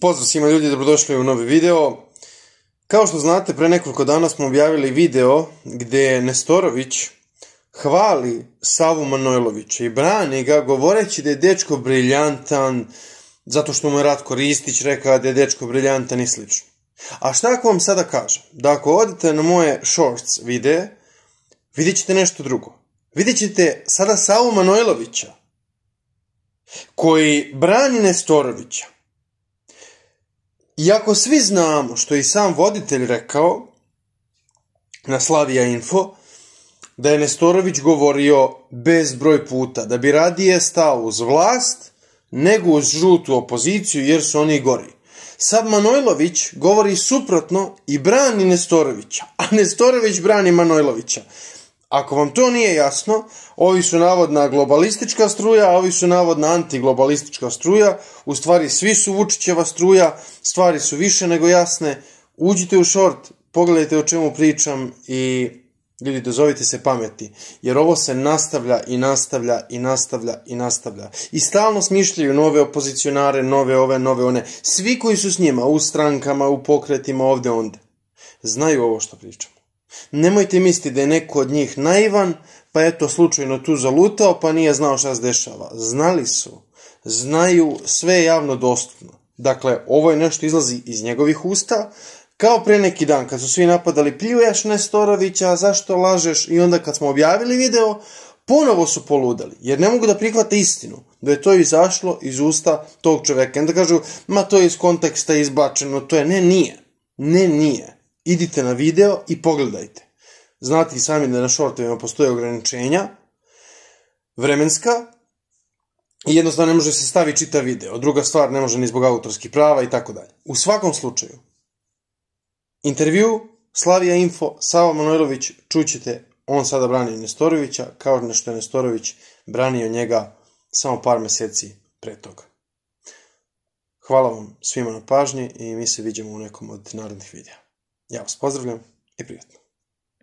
Pozdrav svima ljudi, dobrodošli u novi video. Kao što znate, pre nekoliko dana smo objavili video gdje Nestorović hvali Savu Manojlovića i brani ga govoreći da je dečko briljantan, zato što mu je Ratko Ristić rekao da je dečko briljantan i sl. A šta ako vam sada kažem? Da ako odete na moje shorts videe, vidjet ćete nešto drugo. Vidjet ćete sada Savu Manojlovića koji brani Nestorovića iako svi znamo što je i sam voditelj rekao na Slavija Info, da je Nestorović govorio bezbroj puta da bi radije stao uz vlast nego uz žutu opoziciju jer su oni gori. Sad Manojlović govori suprotno i brani Nestorovića, a Nestorović brani Manojlovića. Ako vam to nije jasno, ovi su navodna globalistička struja, a ovi su navodna antiglobalistička struja, u stvari svi su Vučićeva struja, stvari su više nego jasne, uđite u short, pogledajte o čemu pričam i ljudi dozovite se pameti, jer ovo se nastavlja i nastavlja i nastavlja i nastavlja. I stalno smišljaju nove opozicionare, nove ove, nove one, svi koji su s njima, u strankama, u pokretima, ovde, onda, znaju ovo što pričam. Nemojte misliti da je neko od njih naivan, pa eto slučajno tu zalutao, pa nije znao šta se dešava. Znali su, znaju, sve je javno dostupno. Dakle, ovo je nešto izlazi iz njegovih usta, kao pre neki dan kad su svi napadali pljuješ Nestorovića, zašto lažeš i onda kad smo objavili video, ponovo su poludali, jer ne mogu da prihvate istinu, da je to izašlo iz usta tog čoveka. I onda kažu, ma to je iz konteksta izbačeno, to je, ne nije, ne nije idite na video i pogledajte. Znate i sami da na shortovima postoje ograničenja, vremenska, i jednostavno ne može se staviti čitav video. Druga stvar, ne može ni zbog autorskih prava i tako dalje. U svakom slučaju, intervju Slavija Info, Sava Manojlović, čućete, on sada branio Nestorovića, kao što je Nestorović branio njega samo par mjeseci pre toga. Hvala vam svima na pažnji i mi se vidimo u nekom od narednih videa. Я вас поздравляю и привет.